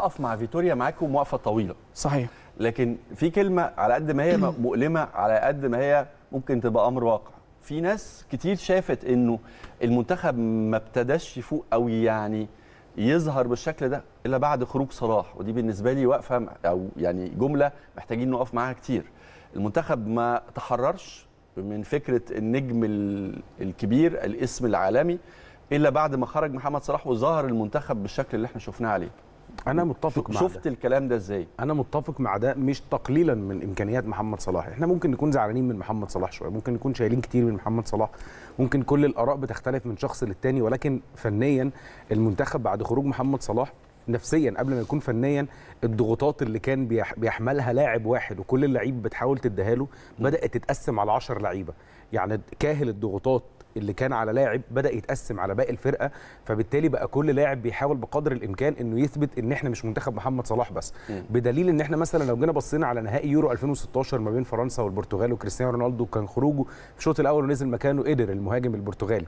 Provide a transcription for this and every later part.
اقف مع فيتوريا معاكم وقفه طويله صحيح لكن في كلمه على قد ما هي مؤلمه على قد ما هي ممكن تبقى امر واقع في ناس كتير شافت انه المنتخب ما ابتداش يفوق قوي يعني يظهر بالشكل ده الا بعد خروج صلاح ودي بالنسبه لي واقفه او يعني جمله محتاجين نقف معاها كتير المنتخب ما تحررش من فكره النجم الكبير الاسم العالمي الا بعد ما خرج محمد صلاح وظهر المنتخب بالشكل اللي احنا شفناه عليه انا متفق مع شفت ده. الكلام ده ازاي انا متفق مع ده مش تقليلا من امكانيات محمد صلاح احنا ممكن نكون زعلانين من محمد صلاح شويه ممكن نكون شايلين كتير من محمد صلاح ممكن كل الاراء بتختلف من شخص للتاني ولكن فنيا المنتخب بعد خروج محمد صلاح نفسيا قبل ما يكون فنيا الضغوطات اللي كان بيحملها لاعب واحد وكل اللعيب بتحاول تديها له بدات تتقسم على 10 لعيبه يعني كاهل الضغوطات اللي كان على لاعب بدا يتقسم على باقي الفرقه فبالتالي بقى كل لاعب بيحاول بقدر الامكان انه يثبت ان احنا مش منتخب محمد صلاح بس بدليل ان احنا مثلا لو جينا بصينا على نهائي يورو 2016 ما بين فرنسا والبرتغال وكريستيانو رونالدو كان خروجه في الشوط الاول ونزل مكانه قدر المهاجم البرتغالي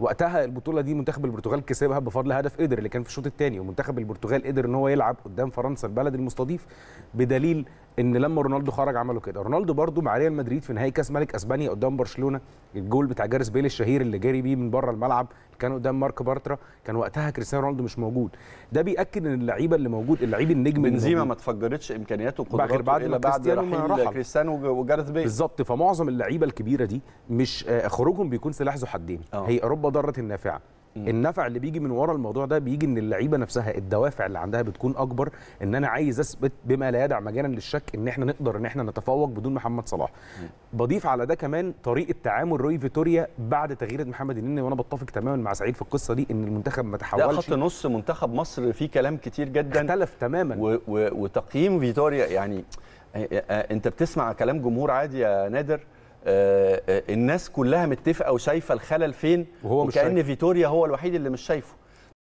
وقتها البطوله دي منتخب البرتغال كسبها بفضل هدف قدر اللي كان في الشوط الثاني ومنتخب البرتغال قدر ان هو يلعب قدام فرنسا البلد المستضيف بدليل ان لما رونالدو خرج عملوا كده رونالدو برضو مع ريال مدريد في نهائي كاس ملك اسبانيا قدام برشلونه الجول بتاع جارس بيل الشهير اللي جاري بيه من بره الملعب كان قدام مارك بارترا كان وقتها كريستيانو رونالدو مش موجود ده بياكد ان اللعيبه اللي موجود اللعيب النجم بنزيما ما تفجرتش امكانياته وقدراته بعد إلا بعد راح كريستيانو وجارث بيل بالظبط فمعظم اللعيبه الكبيره دي مش آه، خروجهم بيكون سلاح ذو حدين آه. هي اوروبا ضاره النافعه النفع اللي بيجي من ورا الموضوع ده بيجي ان اللعيبه نفسها الدوافع اللي عندها بتكون اكبر ان انا عايز اثبت بما لا يدع مجالا للشك ان احنا نقدر ان احنا نتفوق بدون محمد صلاح بضيف على ده كمان طريقه تعامل روي فيتوريا بعد تغيير محمد النني وانا بتفق تماما مع سعيد في القصه دي ان المنتخب ما تحولش خط نص منتخب مصر في كلام كتير جدا اختلف تماما و و وتقييم فيتوريا يعني انت بتسمع كلام جمهور عادي يا نادر آه، آه، الناس كلها متفقه وشايفه الخلل فين وهو مش وكان فيتوريا هو الوحيد اللي مش شايفه